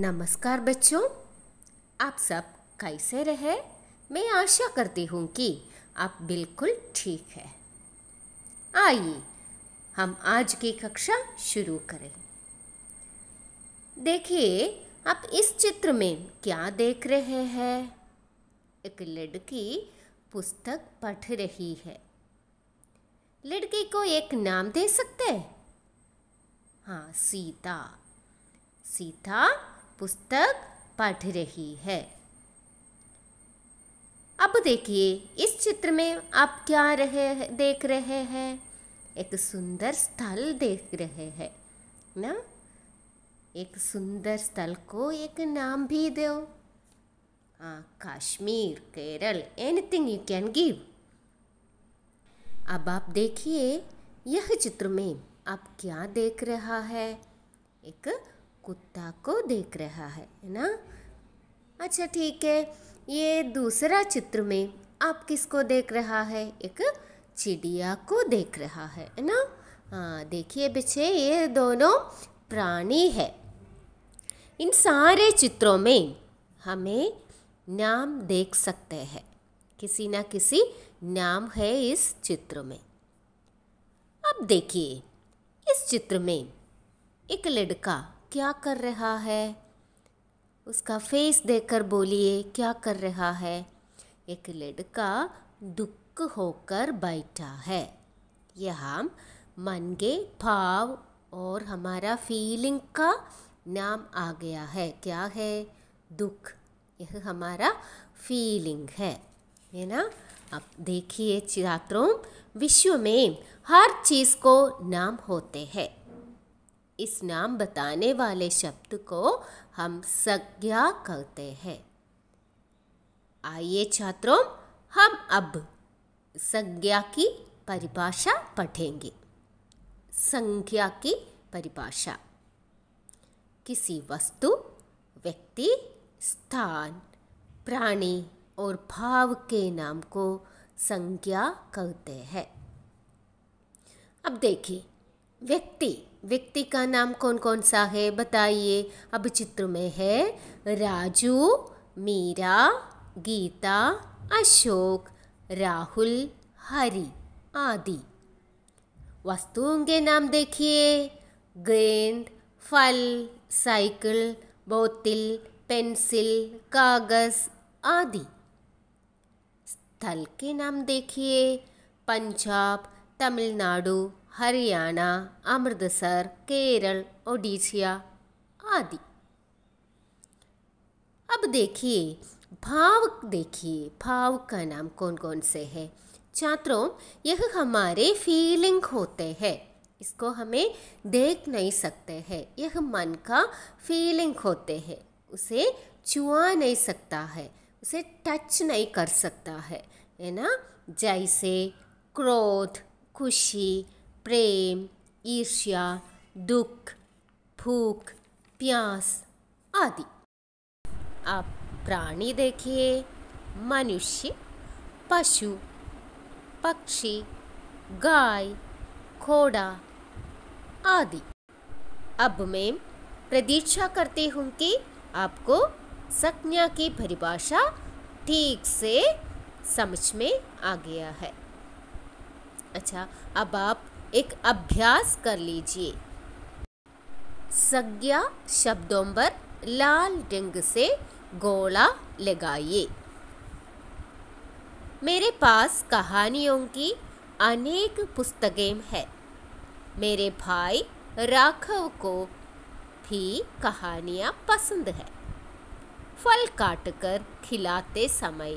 नमस्कार बच्चों आप सब कैसे रहे मैं आशा करती हूँ कि आप बिल्कुल ठीक है आइए हम आज की कक्षा शुरू करें देखिए आप इस चित्र में क्या देख रहे हैं एक लड़की पुस्तक पढ़ रही है लड़की को एक नाम दे सकते हैं हाँ सीता सीता पुस्तक पढ़ रही है अब देखिए इस चित्र में आप क्या रहे देख रहे हैं एक सुंदर स्थल देख रहे हैं ना एक सुंदर स्थल को एक नाम भी दो हाँ Kashmir Kerala anything you can give अब आप देखिए यह चित्र में आप क्या देख रहा है एक कुत्ता को देख रहा है ना अच्छा ठीक है ये दूसरा चित्र में आप किसको देख रहा है एक चिड़िया को देख रहा है ना हाँ देखिए बिछे ये दोनों प्राणी है इन सारे चित्रों में हमें नाम देख सकते हैं किसी ना किसी नाम है इस चित्र में अब देखिए इस चित्र में एक लड़का क्या कर रहा है उसका फेस देखकर बोलिए क्या कर रहा है एक लड़का दुख होकर बैठा है यह हम मन के भाव और हमारा फीलिंग का नाम आ गया है क्या है दुख यह हमारा फीलिंग है है ना अब देखिए छात्रों विश्व में हर चीज़ को नाम होते हैं इस नाम बताने वाले शब्द को हम संज्ञा कहते हैं आइए छात्रों हम अब संज्ञा की परिभाषा पढ़ेंगे संज्ञा की परिभाषा किसी वस्तु व्यक्ति स्थान प्राणी और भाव के नाम को संज्ञा कहते हैं अब देखिए व्यक्ति व्यक्ति का नाम कौन कौन सा है बताइए अब चित्र में है राजू मीरा गीता अशोक राहुल हरि आदि वस्तुओं के नाम देखिए गेंद फल साइकिल बोतल पेंसिल कागज आदि स्थल के नाम देखिए पंजाब तमिलनाडु हरियाणा अमृतसर केरल ओडिशिया आदि अब देखिए भाव देखिए भाव का नाम कौन कौन से है छात्रों यह हमारे फीलिंग होते हैं इसको हमें देख नहीं सकते हैं यह मन का फीलिंग होते हैं उसे छुआ नहीं सकता है उसे टच नहीं कर सकता है है ना जैसे क्रोध खुशी प्रेम ईर्ष्या दुख भूख प्यास आदि आप प्राणी देखिए मनुष्य पशु पक्षी गाय घोड़ा आदि अब मैं प्रतीक्षा करती हूँ कि आपको संज्ञा की परिभाषा ठीक से समझ में आ गया है अच्छा अब आप एक अभ्यास कर लीजिए संज्ञा शब्दों पर लाल रंग से गोला लगाइए मेरे पास कहानियों की अनेक पुस्तकें हैं मेरे भाई राघव को भी कहानियाँ पसंद है फल काटकर खिलाते समय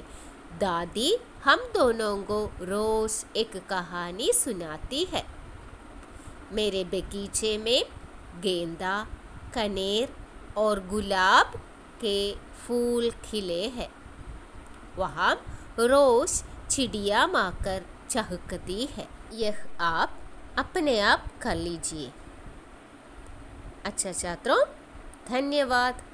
दादी हम दोनों को रोज़ एक कहानी सुनाती है मेरे बगीचे में गेंदा कनेर और गुलाब के फूल खिले हैं वहाँ रोज चिड़िया माकर चहकती है यह आप अपने आप कर लीजिए अच्छा छात्रों धन्यवाद